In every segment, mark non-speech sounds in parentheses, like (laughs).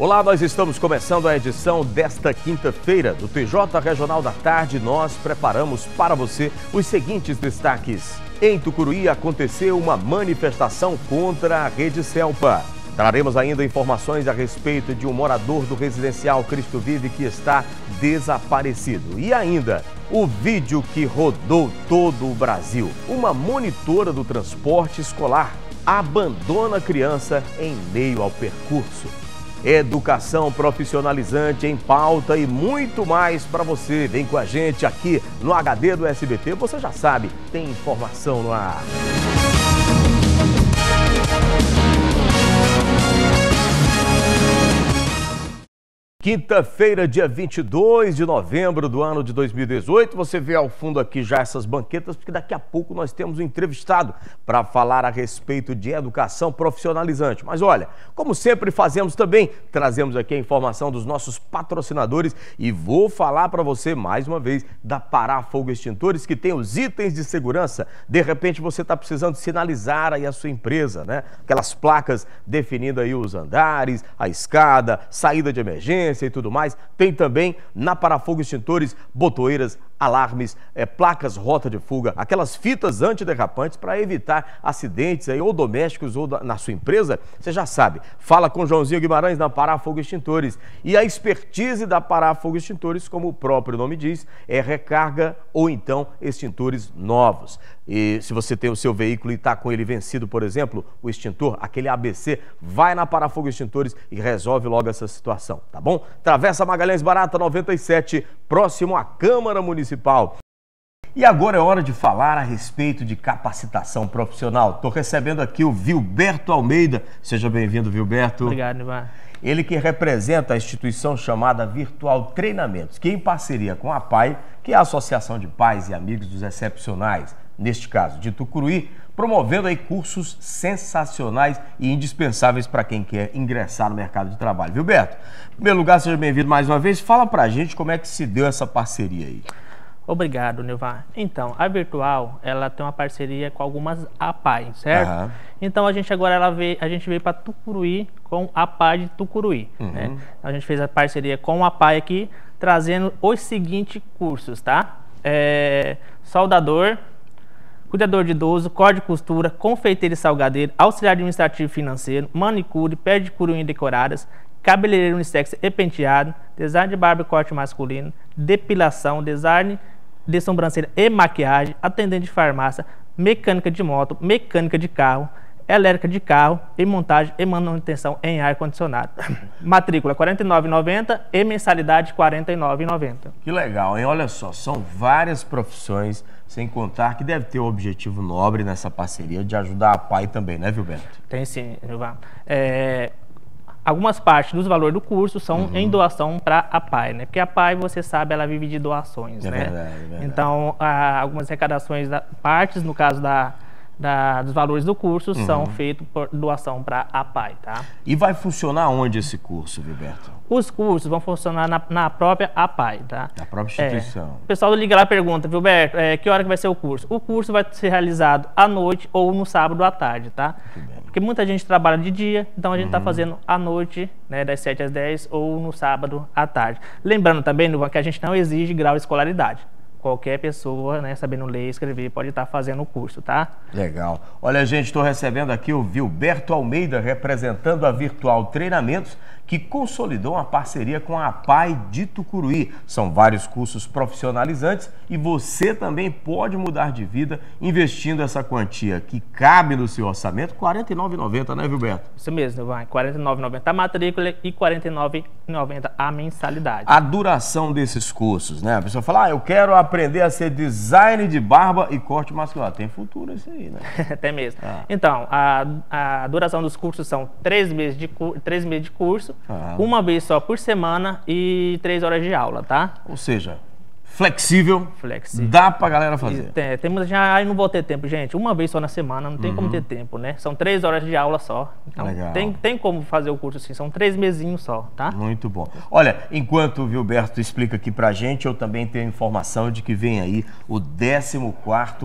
Olá, nós estamos começando a edição desta quinta-feira do TJ Regional da Tarde. Nós preparamos para você os seguintes destaques. Em Tucuruí aconteceu uma manifestação contra a rede Selpa. Traremos ainda informações a respeito de um morador do residencial Cristo Vive que está desaparecido. E ainda, o vídeo que rodou todo o Brasil. Uma monitora do transporte escolar abandona criança em meio ao percurso educação profissionalizante em pauta e muito mais para você. Vem com a gente aqui no HD do SBT, você já sabe, tem informação no ar. Quinta-feira, dia 22 de novembro do ano de 2018. Você vê ao fundo aqui já essas banquetas, porque daqui a pouco nós temos um entrevistado para falar a respeito de educação profissionalizante. Mas olha, como sempre fazemos também, trazemos aqui a informação dos nossos patrocinadores e vou falar para você mais uma vez da Pará Fogo Extintores, que tem os itens de segurança. De repente você está precisando sinalizar aí a sua empresa, né? Aquelas placas definindo aí os andares, a escada, saída de emergência e tudo mais. Tem também na Parafogo Extintores, Botoeiras, alarmes, é, placas rota de fuga, aquelas fitas antiderrapantes para evitar acidentes aí, ou domésticos ou da, na sua empresa, você já sabe. Fala com Joãozinho Guimarães na Pará Fogo Extintores. E a expertise da Pará Fogo Extintores, como o próprio nome diz, é recarga ou então extintores novos. E se você tem o seu veículo e está com ele vencido, por exemplo, o extintor, aquele ABC, vai na Parafogo Extintores e resolve logo essa situação, tá bom? Travessa Magalhães Barata 97, próximo à Câmara Municipal municipal. E agora é hora de falar a respeito de capacitação profissional. Estou recebendo aqui o Vilberto Almeida. Seja bem-vindo, Vilberto. Obrigado, Neymar. Ele que representa a instituição chamada Virtual Treinamentos, que em parceria com a PAI, que é a Associação de Pais e Amigos dos Excepcionais, neste caso de Tucuruí, promovendo aí cursos sensacionais e indispensáveis para quem quer ingressar no mercado de trabalho. Vilberto, em primeiro lugar, seja bem-vindo mais uma vez. Fala para a gente como é que se deu essa parceria aí. Obrigado, Nilvar. Então, a Virtual, ela tem uma parceria com algumas APAI, certo? Então, a gente agora, ela veio, a gente veio para Tucuruí com a APAI de Tucuruí, né? uhum. né? A gente fez a parceria com a APAI aqui, trazendo os seguintes cursos, tá? É, soldador, cuidador de idoso, corte de costura, confeiteiro e salgadeiro, auxiliar administrativo e financeiro, manicure, pedicure e decoradas, cabeleireiro unissex e penteado, design de barba e corte masculino, depilação, design de sobrancelha e maquiagem, atendente de farmácia, mecânica de moto, mecânica de carro, elétrica de carro e montagem e manutenção em ar-condicionado. (coughs) Matrícula R$ 49,90 e mensalidade R$ 49,90. Que legal, hein? Olha só, são várias profissões, sem contar que deve ter o um objetivo nobre nessa parceria de ajudar a PAI também, né, Vilberto? Tem sim, Gilvan. É, algumas partes dos valores do curso são uhum. em doação para a PAI, né? Porque a PAI, você sabe, ela vive de doações, é né? Verdade, é verdade. Então, a, algumas arrecadações, da, partes, no caso da, da, dos valores do curso, uhum. são feitos por doação para a PAI, tá? E vai funcionar onde esse curso, Gilberto? Os cursos vão funcionar na, na própria APAI, tá? Na própria instituição. É. O pessoal liga lá e pergunta, Gilberto, é, que hora que vai ser o curso? O curso vai ser realizado à noite ou no sábado à tarde, tá? Muito bem. Porque muita gente trabalha de dia, então a gente está uhum. fazendo à noite, né, das 7 às 10 ou no sábado à tarde. Lembrando também Nuvan, que a gente não exige grau de escolaridade. Qualquer pessoa, né, sabendo ler e escrever, pode estar tá fazendo o curso, tá? Legal. Olha, gente, estou recebendo aqui o Vilberto Almeida, representando a Virtual Treinamentos, que consolidou uma parceria com a Pai de Tucuruí. São vários cursos profissionalizantes e você também pode mudar de vida investindo essa quantia que cabe no seu orçamento, R$ 49,90, né, Gilberto? Isso mesmo, vai. R$ 49,90 a matrícula e R$ 49,90 a mensalidade. A duração desses cursos, né? A pessoa fala, ah, eu quero aprender a ser design de barba e corte masculino. Ah, tem futuro isso aí, né? (laughs) Até mesmo. Ah. Então, a, a duração dos cursos são três meses de, três meses de curso ah. Uma vez só por semana e três horas de aula, tá? Ou seja, flexível. Flexível. Dá pra galera fazer. Tem, é, temos já, aí não vou ter tempo, gente. Uma vez só na semana, não tem uhum. como ter tempo, né? São três horas de aula só. Então Legal. Tem, tem como fazer o curso assim, são três mesinhos só, tá? Muito bom. Olha, enquanto o Gilberto explica aqui pra gente, eu também tenho informação de que vem aí o 14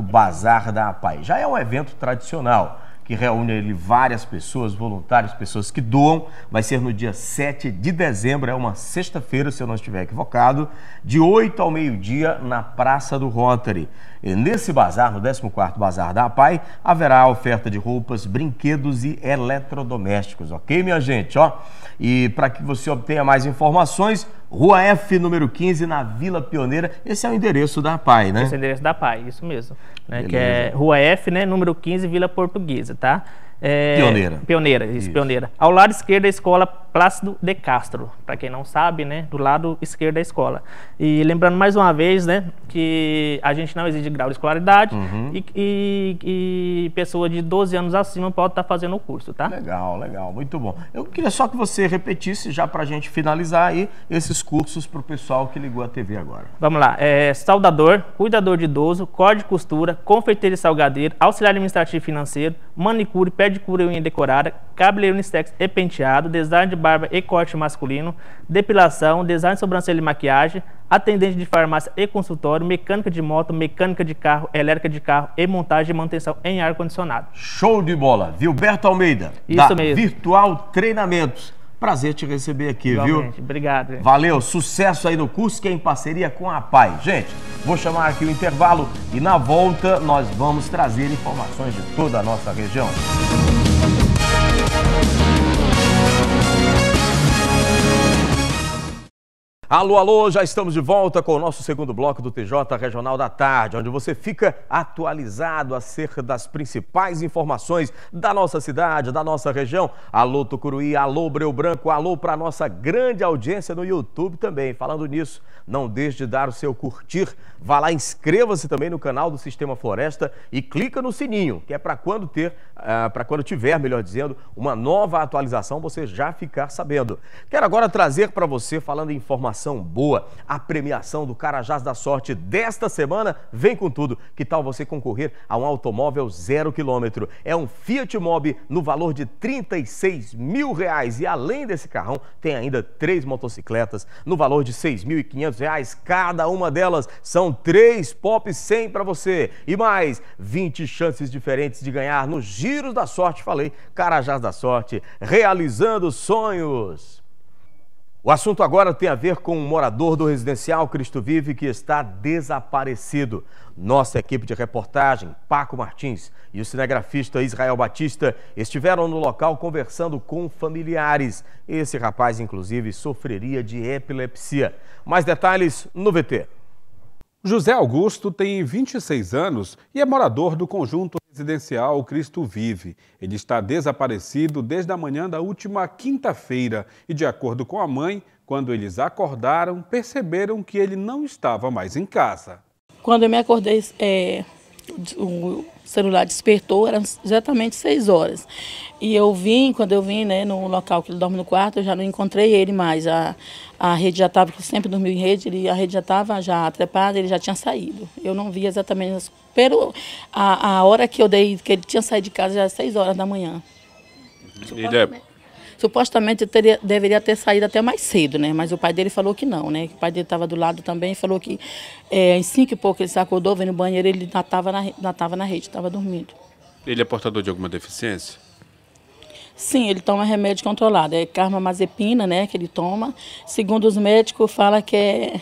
Bazar da APAI. Já é um evento tradicional que reúne ali várias pessoas, voluntários, pessoas que doam. Vai ser no dia 7 de dezembro, é uma sexta-feira, se eu não estiver equivocado, de 8 ao meio-dia na Praça do Rotary. E nesse bazar, no 14º Bazar da APAI, haverá oferta de roupas, brinquedos e eletrodomésticos, ok, minha gente? Ó, e para que você obtenha mais informações, Rua F, número 15, na Vila Pioneira. Esse é o endereço da PAI, né? Esse é o endereço da PAI, isso mesmo. Né? Que é Rua F, né? número 15, Vila Portuguesa, tá? É, pioneira. Pioneira, isso, isso, pioneira. Ao lado esquerdo é a escola Plácido de Castro, para quem não sabe, né, do lado esquerdo da é escola. E lembrando mais uma vez, né, que a gente não exige grau de escolaridade uhum. e, e, e, pessoa de 12 anos acima pode estar tá fazendo o curso, tá? Legal, legal, muito bom. Eu queria só que você repetisse já para a gente finalizar aí esses cursos para o pessoal que ligou a TV agora. Vamos lá, é, saudador, cuidador de idoso, corte de costura, confeiteiro e salgadeiro, auxiliar administrativo financeiro, manicure, pé pé de cura e unha decorada, cabeleireiro unissex e penteado, design de barba e corte masculino, depilação, design de sobrancelha e maquiagem, atendente de farmácia e consultório, mecânica de moto, mecânica de carro, elétrica de carro e montagem e manutenção em ar-condicionado. Show de bola! Vilberto Almeida, Isso da mesmo. Virtual Treinamentos. Prazer te receber aqui, Igualmente. viu? Obrigado. Gente. Valeu, sucesso aí no curso que é em parceria com a PAI. Gente, vou chamar aqui o intervalo e na volta nós vamos trazer informações de toda a nossa região. Alô, alô, já estamos de volta com o nosso segundo bloco do TJ Regional da Tarde, onde você fica atualizado acerca das principais informações da nossa cidade, da nossa região. Alô, Tucuruí, alô, Breu Branco, alô para nossa grande audiência no YouTube também. Falando nisso, não deixe de dar o seu curtir, vá lá, inscreva-se também no canal do Sistema Floresta e clica no sininho, que é para quando ter ah, para quando tiver, melhor dizendo, uma nova atualização, você já ficar sabendo. Quero agora trazer para você, falando em informação boa, a premiação do Carajás da Sorte desta semana. Vem com tudo. Que tal você concorrer a um automóvel zero quilômetro? É um Fiat Mobi no valor de 36 mil reais. E além desse carrão, tem ainda três motocicletas no valor de 6.500 reais. Cada uma delas são três Pop 100 para você. E mais, 20 chances diferentes de ganhar no Giro Giros da Sorte, falei, Carajás da Sorte, realizando sonhos. O assunto agora tem a ver com um morador do residencial Cristo Vive que está desaparecido. Nossa equipe de reportagem, Paco Martins e o cinegrafista Israel Batista estiveram no local conversando com familiares. Esse rapaz, inclusive, sofreria de epilepsia. Mais detalhes no VT. José Augusto tem 26 anos e é morador do conjunto residencial Cristo Vive. Ele está desaparecido desde a manhã da última quinta-feira e, de acordo com a mãe, quando eles acordaram, perceberam que ele não estava mais em casa. Quando eu me acordei, é, o celular despertou, eram exatamente seis horas. E eu vim, quando eu vim né, no local que ele dorme no quarto, eu já não encontrei ele mais. A, a rede já estava, porque sempre dormi em rede, ele, a rede já estava já trepada, ele já tinha saído. Eu não vi exatamente, pelo, a, a hora que eu dei, que ele tinha saído de casa já era seis horas da manhã. E, Supostamente teria, deveria ter saído até mais cedo, né? Mas o pai dele falou que não, né? O pai dele estava do lado também e falou que é, em cinco e pouco ele se acordou, veio no banheiro, ele natava estava na, na rede, estava dormindo. Ele é portador de alguma deficiência? Sim, ele toma remédio controlado. É carmamazepina, né, que ele toma. Segundo os médicos, fala que é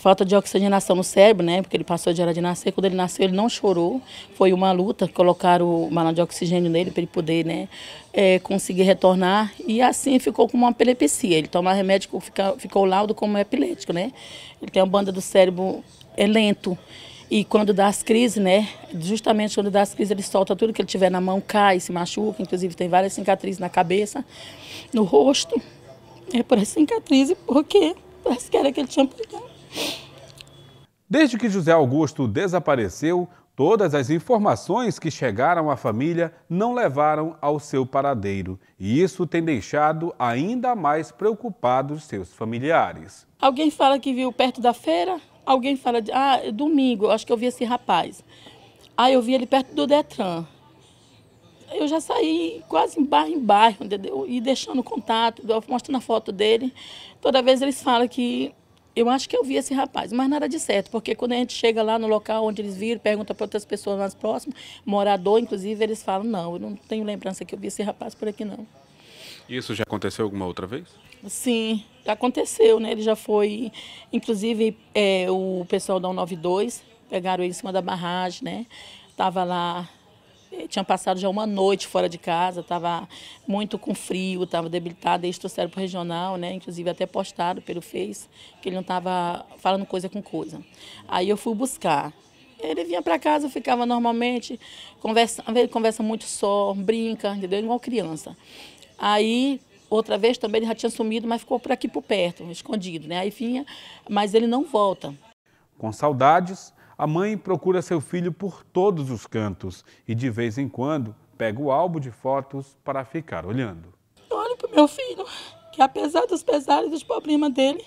falta de oxigenação no cérebro, né? Porque ele passou de hora de nascer. Quando ele nasceu, ele não chorou. Foi uma luta, colocaram o balão de oxigênio nele para ele poder, né? É, conseguir retornar. E assim ficou com uma epilepsia. Ele toma remédio, fica, ficou laudo como epilético, né? Ele tem uma banda do cérebro é lento. E quando dá as crises, né? Justamente quando dá as crises, ele solta tudo que ele tiver na mão, cai, se machuca. Inclusive, tem várias cicatrizes na cabeça, no rosto. É por essa cicatriz, porque parece que era que ele tinha pegado. Desde que José Augusto desapareceu, todas as informações que chegaram à família não levaram ao seu paradeiro, e isso tem deixado ainda mais preocupados seus familiares. Alguém fala que viu perto da feira, alguém fala de ah, domingo, acho que eu vi esse rapaz. Ah, eu vi ele perto do Detran. Eu já saí quase em bairro em bairro, entendeu? E deixando contato, mostrando a foto dele. Toda vez eles falam que eu acho que eu vi esse rapaz, mas nada de certo, porque quando a gente chega lá no local onde eles viram, pergunta para outras pessoas mais próximas, morador, inclusive, eles falam: não, eu não tenho lembrança que eu vi esse rapaz por aqui, não. Isso já aconteceu alguma outra vez? Sim, aconteceu, né? Ele já foi, inclusive, é, o pessoal da 192 pegaram ele em cima da barragem, né? Estava lá tinha passado já uma noite fora de casa, estava muito com frio, estava debilitado eles trouxeram para o regional, né? Inclusive até postado pelo Face, que ele não estava falando coisa com coisa. Aí eu fui buscar. Ele vinha para casa, ficava normalmente, conversa, ele conversa muito só, brinca, entendeu? Igual criança. Aí outra vez também ele já tinha sumido, mas ficou por aqui por perto, escondido, né? Aí vinha, mas ele não volta. Com saudades, a mãe procura seu filho por todos os cantos e, de vez em quando, pega o álbum de fotos para ficar olhando. Olha para o meu filho, que apesar dos pesares e dos problemas dele,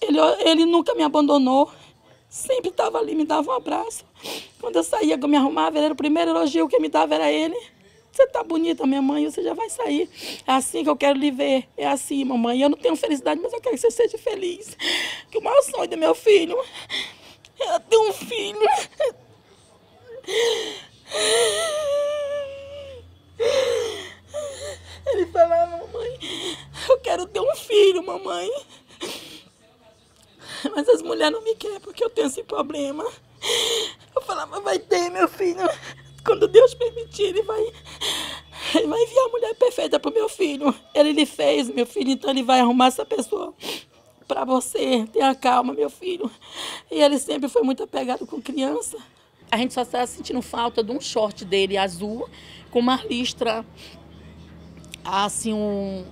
ele, ele nunca me abandonou. Sempre estava ali, me dava um abraço. Quando eu saía, eu me arrumava, ele era o primeiro elogio que me dava era ele. Você está bonita, minha mãe, você já vai sair. É assim que eu quero lhe ver. É assim, mamãe. Eu não tenho felicidade, mas eu quero que você seja feliz. Que o maior sonho do meu filho ela tem um filho. Ele falava, mamãe, eu quero ter um filho, mamãe. Mas as mulheres não me querem porque eu tenho esse problema. Eu falava, vai ter, meu filho. Quando Deus permitir, ele vai, ele vai enviar a mulher perfeita pro meu filho. Ele lhe fez, meu filho, então ele vai arrumar essa pessoa para você. Tenha calma, meu filho. E ele sempre foi muito apegado com criança. A gente só está sentindo falta de um short dele azul com uma listra assim um,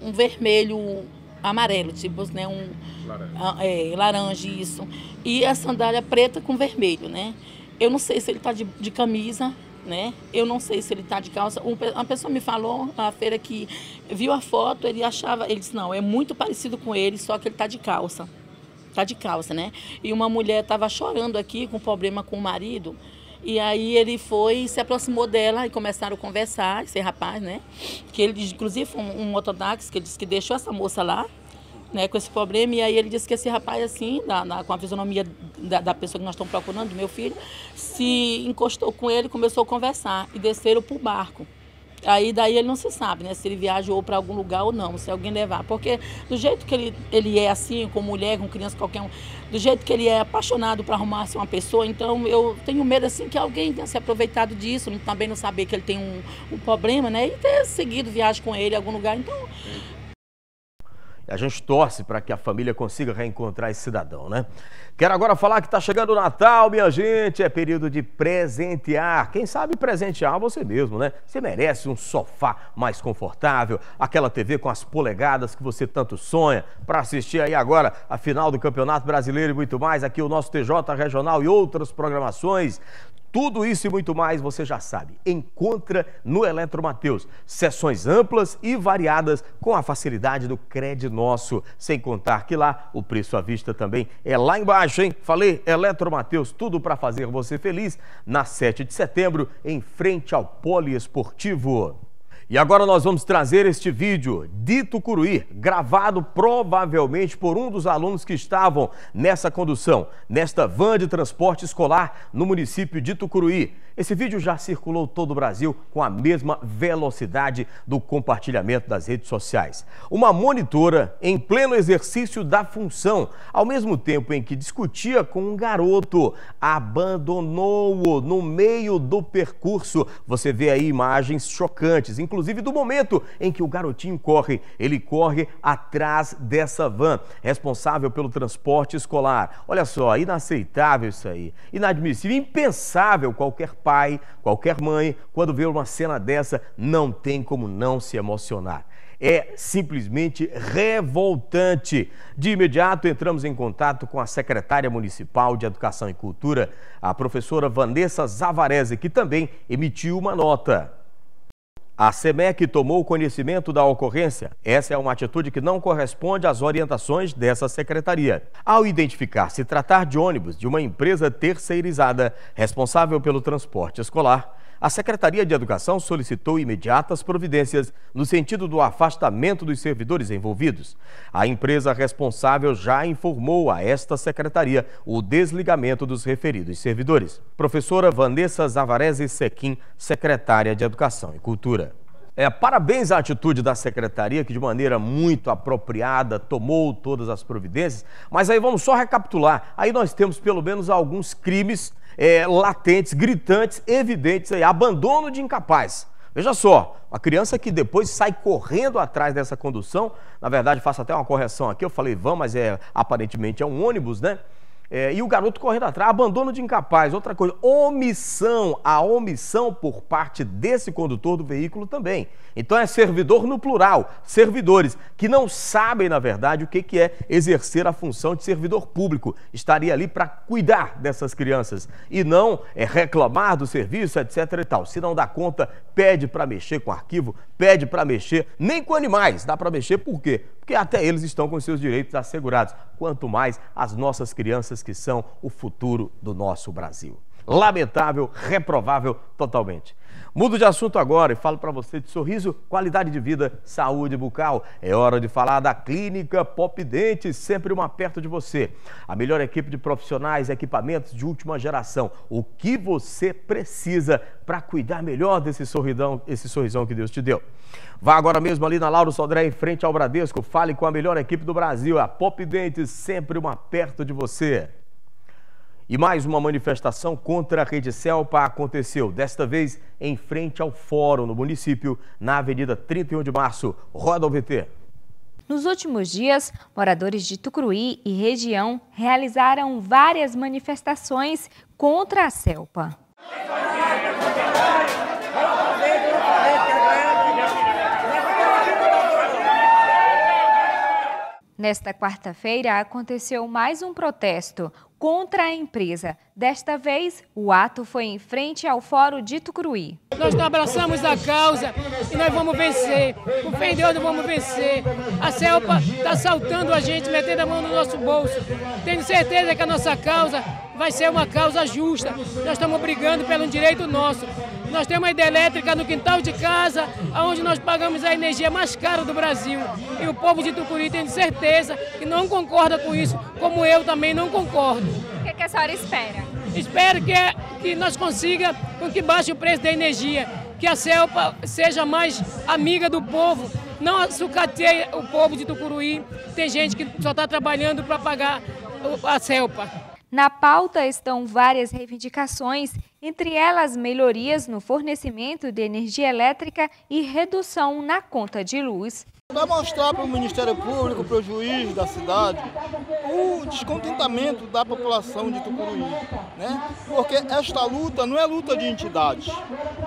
um vermelho amarelo, tipo, né, um laranja. Ah, é, laranja isso. E a sandália preta com vermelho, né? Eu não sei se ele tá de, de camisa, né? Eu não sei se ele está de calça. uma pessoa me falou na feira que viu a foto, ele achava, ele disse, não, é muito parecido com ele, só que ele está de calça. Está de calça, né? E uma mulher estava chorando aqui com problema com o marido. E aí ele foi se aproximou dela e começaram a conversar, esse rapaz, né? Que ele, inclusive, foi um, um mototáxi que ele disse que deixou essa moça lá, né, com esse problema. E aí ele disse que esse rapaz, assim, na, na, com a fisionomia da, da, pessoa que nós estamos procurando, do meu filho, se encostou com ele, começou a conversar e desceram para o barco. Aí daí ele não se sabe, né? Se ele viajou para algum lugar ou não, se alguém levar. Porque do jeito que ele, ele é assim, com mulher, com criança, qualquer um, do jeito que ele é apaixonado para arrumar-se assim, uma pessoa, então eu tenho medo assim que alguém tenha se aproveitado disso, também não saber que ele tem um, um problema, né? E ter seguido viagem com ele a algum lugar. Então, a gente torce para que a família consiga reencontrar esse cidadão, né? Quero agora falar que está chegando o Natal, minha gente. É período de presentear. Quem sabe presentear você mesmo, né? Você merece um sofá mais confortável, aquela TV com as polegadas que você tanto sonha, para assistir aí agora a final do Campeonato Brasileiro e muito mais. Aqui o nosso TJ Regional e outras programações. Tudo isso e muito mais você já sabe. Encontra no Eletro Mateus. Sessões amplas e variadas com a facilidade do crédito nosso. Sem contar que lá o preço à vista também é lá embaixo, hein? Falei, Eletro Mateus, tudo para fazer você feliz. Na 7 de setembro, em frente ao Poliesportivo. E agora nós vamos trazer este vídeo de Tucuruí, gravado provavelmente por um dos alunos que estavam nessa condução, nesta van de transporte escolar no município de Tucuruí. Esse vídeo já circulou todo o Brasil com a mesma velocidade do compartilhamento das redes sociais. Uma monitora em pleno exercício da função, ao mesmo tempo em que discutia com um garoto, abandonou-o no meio do percurso. Você vê aí imagens chocantes, inclusive inclusive do momento em que o garotinho corre. Ele corre atrás dessa van, responsável pelo transporte escolar. Olha só, inaceitável isso aí. Inadmissível, impensável qualquer pai, qualquer mãe, quando vê uma cena dessa, não tem como não se emocionar é simplesmente revoltante. De imediato entramos em contato com a secretária municipal de Educação e Cultura, a professora Vanessa Zavarese, que também emitiu uma nota. A SEMEC tomou conhecimento da ocorrência. Essa é uma atitude que não corresponde às orientações dessa secretaria. Ao identificar se tratar de ônibus de uma empresa terceirizada responsável pelo transporte escolar, a Secretaria de Educação solicitou imediatas providências no sentido do afastamento dos servidores envolvidos. A empresa responsável já informou a esta secretaria o desligamento dos referidos servidores. Professora Vanessa Zavarese Sequim, secretária de Educação e Cultura. É, parabéns à atitude da secretaria, que de maneira muito apropriada tomou todas as providências. Mas aí vamos só recapitular. Aí nós temos pelo menos alguns crimes é, latentes, gritantes, evidentes aí, abandono de incapaz. Veja só, uma criança que depois sai correndo atrás dessa condução, na verdade, faço até uma correção aqui, eu falei vão, mas é aparentemente é um ônibus, né? É, e o garoto correndo atrás, abandono de incapaz, outra coisa, omissão, a omissão por parte desse condutor do veículo também. Então é servidor no plural, servidores que não sabem, na verdade, o que, que é exercer a função de servidor público. Estaria ali para cuidar dessas crianças e não é, reclamar do serviço, etc e tal. Se não dá conta, pede para mexer com arquivo, pede para mexer, nem com animais, dá para mexer por quê? porque até eles estão com seus direitos assegurados, quanto mais as nossas crianças que são o futuro do nosso Brasil. Lamentável, reprovável totalmente. Mudo de assunto agora e falo para você de sorriso, qualidade de vida, saúde bucal. É hora de falar da Clínica Pop Dente, sempre uma perto de você. A melhor equipe de profissionais, equipamentos de última geração. O que você precisa para cuidar melhor desse sorridão, esse sorrisão que Deus te deu. Vá agora mesmo ali na Lauro Sodré, em frente ao Bradesco. Fale com a melhor equipe do Brasil, a Pop Dente, sempre uma perto de você. E mais uma manifestação contra a rede Celpa aconteceu, desta vez em frente ao fórum no município, na Avenida 31 de Março. Roda o VT. Nos últimos dias, moradores de Tucuruí e região realizaram várias manifestações contra a Celpa. Nesta quarta-feira aconteceu mais um protesto contra a empresa. Desta vez, o ato foi em frente ao Fórum de Tucuruí. Nós abraçamos a causa e nós vamos vencer. Com fé em Deus, nós vamos vencer. A CELPA está saltando a gente, metendo a mão no nosso bolso. Tenho certeza que a nossa causa vai ser uma causa justa. Nós estamos brigando pelo direito nosso. Nós temos a hidrelétrica no quintal de casa, onde nós pagamos a energia mais cara do Brasil. E o povo de Tucuri tem certeza que não concorda com isso, como eu também não concordo. O que, é a senhora espera? Espero que, que nós consiga que baixe o preço da energia, que a CELPA seja mais amiga do povo, não sucateie o povo de Tucuruí. Tem gente que só está trabalhando para pagar a CELPA. Na pauta estão várias reivindicações entre elas melhorias no fornecimento de energia elétrica e redução na conta de luz. Vai mostrar para o Ministério Público, para o juiz da cidade, o descontentamento da população de Tucuruí. Né? Porque esta luta não é luta de entidades,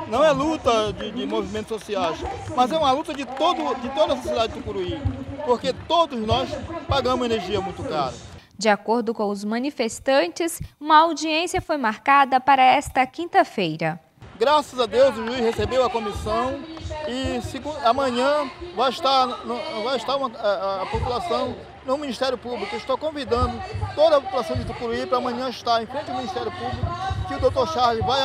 não é luta de, de movimentos sociais, mas é uma luta de, todo, de toda a sociedade de Tucuruí. Porque todos nós pagamos energia muito cara. De acordo com os manifestantes, uma audiência foi marcada para esta quinta-feira. Graças a Deus o juiz recebeu a comissão e amanhã vai estar, vai estar uma, a, a, população no Ministério Público. Estou convidando toda a população de Tucuruí para amanhã estar em frente ao Ministério Público, que o doutor Charles vai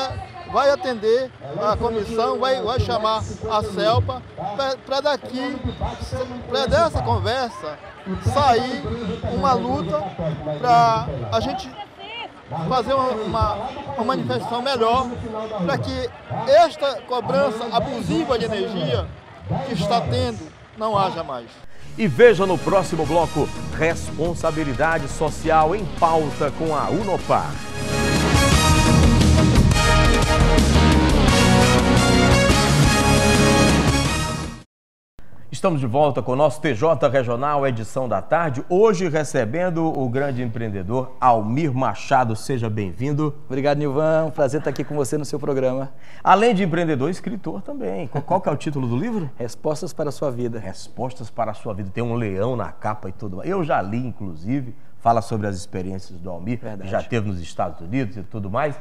vai atender a comissão, vai, vai chamar a CELPA para daqui, para dessa conversa, sair uma luta para a gente fazer uma, uma manifestação melhor para que esta cobrança abusiva de energia que está tendo não haja mais. E veja no próximo bloco Responsabilidade Social em Pauta com a Unopar. Estamos de volta com o nosso TJ Regional, edição da tarde. Hoje recebendo o grande empreendedor Almir Machado. Seja bem-vindo. Obrigado, Nilvan. Um prazer estar aqui com você no seu programa. Além de empreendedor, escritor também. Qual que é o título do livro? Respostas para a sua vida. Respostas para a sua vida. Tem um leão na capa e tudo. Eu já li, inclusive. Fala sobre as experiências do Almir, Verdade. já teve nos Estados Unidos e tudo mais.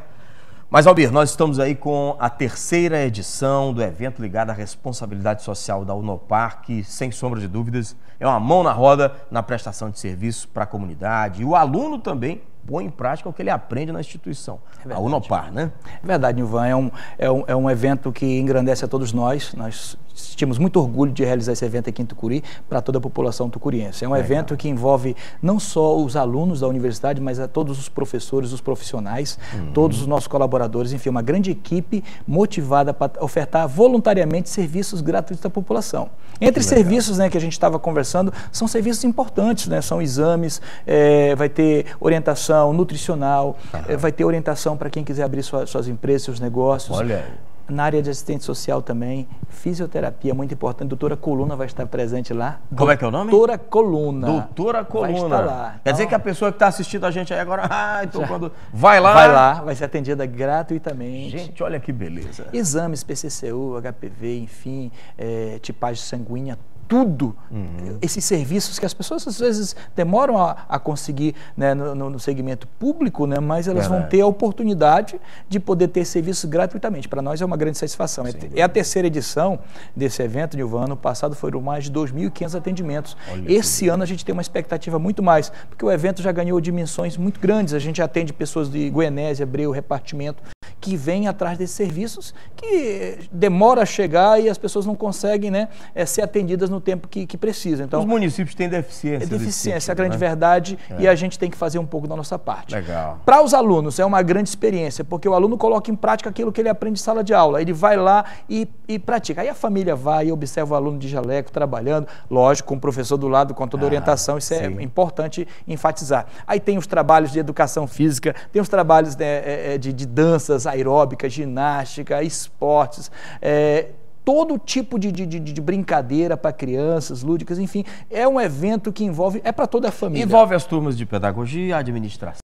Mas, Albir, nós estamos aí com a terceira edição do evento ligado à responsabilidade social da Unopar, que, sem sombra de dúvidas, é uma mão na roda na prestação de serviço para a comunidade. E o aluno também põe em prática o que ele aprende na instituição, é a Unopar, né? É verdade, Nilvan, é um, é, um, é um evento que engrandece a todos nós, nós tínhamos muito orgulho de realizar esse evento aqui em Tucuri para toda a população tucuriense. É um evento que envolve não só os alunos da universidade, mas a todos os professores, os profissionais, uhum. todos os nossos colaboradores, enfim, uma grande equipe motivada para ofertar voluntariamente serviços gratuitos à população. Entre Legal. serviços né, que a gente estava conversando, são serviços importantes, né? são exames, é, vai ter orientação nutricional, eh, vai ter orientação para quem quiser abrir sua, suas empresas, seus negócios. Olha. Na área de assistente social também, fisioterapia, muito importante. Doutora Coluna vai estar presente lá. Como é que é o nome? Doutora Coluna. Doutora Coluna. Vai estar lá. Quer então, dizer que a pessoa que está assistindo a gente aí agora, ah, (laughs) então quando. Vai lá. Vai lá, vai ser atendida gratuitamente. Gente, olha que beleza. Exames PCCU, HPV, enfim, é, tipagem sanguínea, tudo, uhum. esses serviços que as pessoas às vezes demoram a, a conseguir né, no, no, segmento público, né, mas elas vão ter a oportunidade de poder ter serviços gratuitamente. Para nós é uma grande satisfação. é, é, a terceira edição desse evento, Nilvan. Ano passado foram mais de 2.500 atendimentos. Olha Esse ano a gente tem uma expectativa muito mais, porque o evento já ganhou dimensões muito grandes. A gente atende pessoas de Goianésia, Breu, Repartimento, que vem atrás desses serviços que demora a chegar e as pessoas não conseguem né, é, ser atendidas no tempo que, que precisam. Então, Os municípios têm deficiência. É deficiência, tipo, é a grande né? verdade, é. e a gente tem que fazer um pouco da nossa parte. Legal. Para os alunos é uma grande experiência, porque o aluno coloca em prática aquilo que ele aprende em sala de aula. Ele vai lá e, e pratica. Aí a família vai e observa o aluno de jaleco trabalhando, lógico, com o professor do lado, com toda ah, orientação, isso é sim. é importante enfatizar. Aí tem os trabalhos de educação física, tem os trabalhos né, eh, eh, de, de danças, aeróbica, ginástica, esportes, é, todo tipo de, de, de brincadeira para crianças, lúdicas, enfim. É um evento que envolve, é para toda a família. Envolve as turmas de pedagogia, administração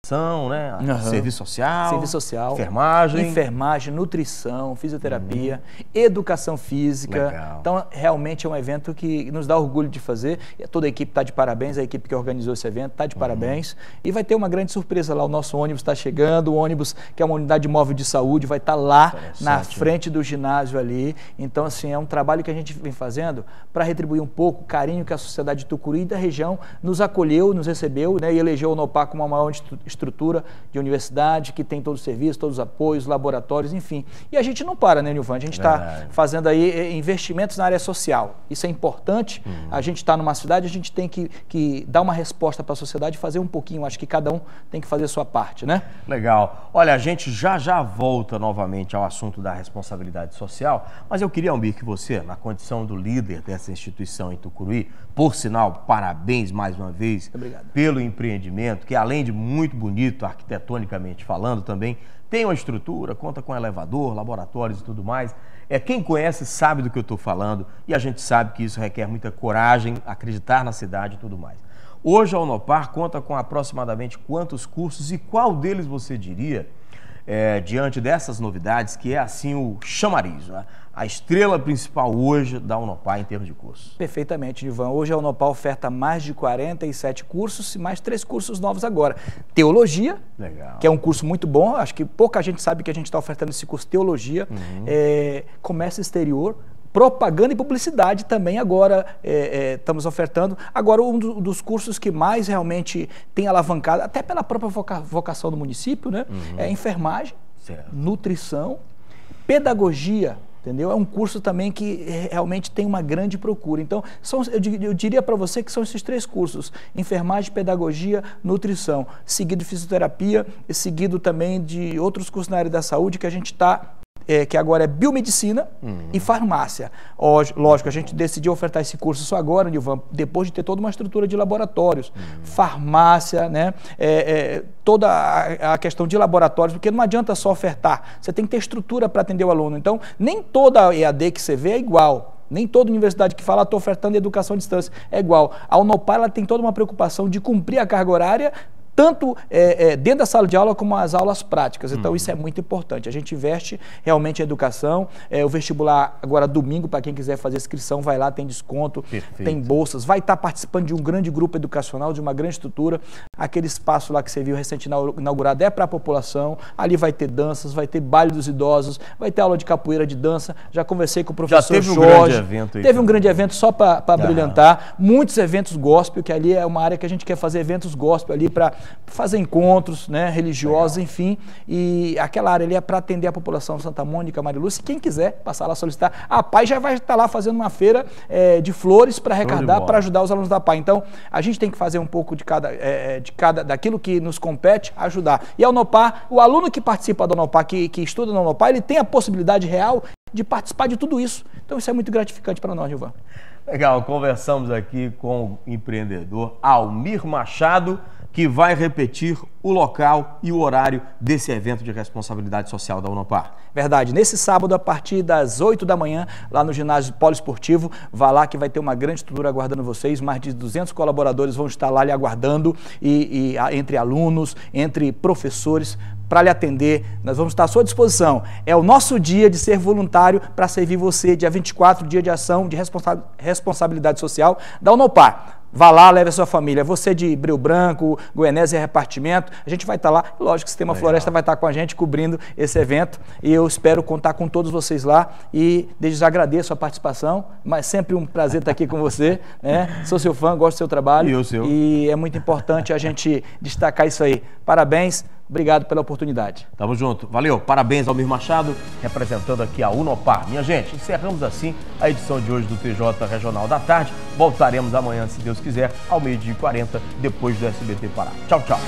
né? Uhum. Serviço social. Serviço social. Enfermagem. Enfermagem, nutrição, fisioterapia, uhum. educação física. Legal. Então, realmente é um evento que nos dá orgulho de fazer. Toda a equipe está de parabéns, a equipe que organizou esse evento está de uhum. parabéns. E vai ter uma grande surpresa lá. O nosso ônibus está chegando, o ônibus, que é uma unidade móvel de saúde, vai estar tá lá na né? frente do ginásio ali. Então, assim, é um trabalho que a gente vem fazendo para retribuir um pouco o carinho que a sociedade de Tucuri e da região nos acolheu, nos recebeu né, e elegeu o Nopá como a maior instituição estrutura de universidade que tem todos os serviços, todos os apoios, laboratórios, enfim. E a gente não para, né, Nilvan? A gente está fazendo aí eh, investimentos na área social. Isso é importante. Uhum. A gente está numa cidade, a gente tem que, que dar uma resposta para a sociedade e fazer um pouquinho. Acho que cada um tem que fazer a sua parte, né? Legal. Olha, a gente já já volta novamente ao assunto da responsabilidade social, mas eu queria, Almir, que você, na condição do líder dessa instituição em Tucuruí, por sinal, parabéns mais uma vez Obrigado. pelo empreendimento, que além de muito bonito, bonito arquitetonicamente falando também. Tem uma estrutura, conta com elevador, laboratórios e tudo mais. É, quem conhece sabe do que eu estou falando e a gente sabe que isso requer muita coragem, acreditar na cidade e tudo mais. Hoje a Unopar conta com aproximadamente quantos cursos e qual deles você diria é, diante dessas novidades, que é assim o chamariz, né? a estrela principal hoje da Unopar em termos de cursos. Perfeitamente, Ivan. Hoje a Unopar oferta mais de 47 cursos e mais três cursos novos agora. Teologia, Legal. que é um curso muito bom, acho que pouca gente sabe que a gente está ofertando esse curso Teologia, uhum. é, Comércio Exterior, propaganda e publicidade também agora é, é, estamos ofertando. Agora, um dos cursos que mais realmente tem alavancado, até pela própria voca, vocação do município, né? Uhum. É enfermagem, certo. nutrição, pedagogia, entendeu? É um curso também que realmente tem uma grande procura. Então, são, eu, eu diria para você que são esses três cursos: enfermagem, pedagogia, nutrição, seguido de fisioterapia, seguido também de outros cursos na área da saúde que a gente está é, que agora é biomedicina uhum. e farmácia. Ó, lógico, a gente decidiu ofertar esse curso só agora, Nilvan, depois de ter toda uma estrutura de laboratórios, uhum. farmácia, né? É, é, toda a, a, questão de laboratórios, porque não adianta só ofertar, você tem que ter estrutura para atender o aluno. Então, nem toda EAD que você vê é igual. Nem toda universidade que fala, estou ofertando educação à distância, é igual. A Unopar ela tem toda uma preocupação de cumprir a carga horária tanto é, é, dentro da sala de aula como as aulas práticas. Então, uhum. isso é uhum. muito importante. A gente investe realmente em educação. É, o vestibular, agora domingo, para quem quiser fazer inscrição, vai lá, tem desconto, Perfeito. tem bolsas. Vai estar tá participando de um grande grupo educacional, de uma grande estrutura. Aquele espaço lá que você viu recente inaugurado é para a população. Ali vai ter danças, vai ter baile dos idosos, vai ter aula de capoeira de dança. Já conversei com o professor Já teve Jorge. um grande evento aí. Teve um grande evento só para ah. brilhantar. Muitos eventos gospel, que ali é uma área que a gente quer fazer eventos gospel ali para fazer encontros né, religiosos, Legal. enfim. E aquela área ali é para atender a população de Santa Mônica, Mariluz. Quem quiser passar lá solicitar, a PAI já vai estar tá lá fazendo uma feira é, de flores para arrecadar, para ajudar os alunos da PAI. Então, a gente tem que fazer um pouco de cada, é, de cada daquilo que nos compete, ajudar. E a Unopar, o aluno que participa da Unopar, que, que estuda na Unopar, ele tem a possibilidade real de participar de tudo isso. Então, isso é muito gratificante para nós, Gilvan. Legal, conversamos aqui com o empreendedor Almir Machado que vai repetir o local e o horário desse evento de responsabilidade social da Unopar. Verdade. Nesse sábado, a partir das 8 da manhã, lá no ginásio poliesportivo, vá lá que vai ter uma grande estrutura aguardando vocês. Mais de 200 colaboradores vão estar lá lhe aguardando, e, e entre alunos, entre professores, para lhe atender. Nós vamos estar à sua disposição. É o nosso dia de ser voluntário para servir você, dia 24, dia de ação de responsa responsabilidade social da Unopar. Vá lá, leve a sua família. Você de Breu Branco, e Repartimento, a gente vai estar tá lá. Lógico que o Sistema Legal. Floresta vai estar tá com a gente cobrindo esse evento. E eu espero contar com todos vocês lá. E desde já agradeço a participação, mas sempre um prazer estar tá aqui com você. (laughs) Né? Sou seu fã, gosto do seu trabalho. E seu. E é muito importante a gente destacar isso aí. Parabéns. Obrigado pela oportunidade. Tamo junto. Valeu. Parabéns ao Mir Machado, representando aqui a Unopar. Minha gente, encerramos assim a edição de hoje do TJ Regional da Tarde. Voltaremos amanhã, se Deus quiser, ao meio-dia e 40, depois do SBT Pará. Tchau, tchau.